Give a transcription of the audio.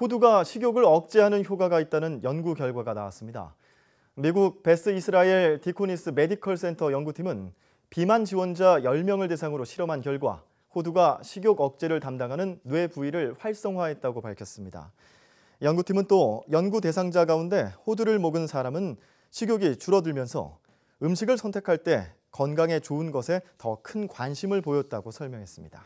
호두가 식욕을 억제하는 효과가 있다는 연구 결과가 나왔습니다. 미국 베스 이스라엘 디코니스 메디컬 센터 연구팀은 비만 지원자 10명을 대상으로 실험한 결과 호두가 식욕 억제를 담당하는 뇌 부위를 활성화했다고 밝혔습니다. 연구팀은 또 연구 대상자 가운데 호두를 먹은 사람은 식욕이 줄어들면서 음식을 선택할 때 건강에 좋은 것에 더 큰 관심을 보였다고 설명했습니다.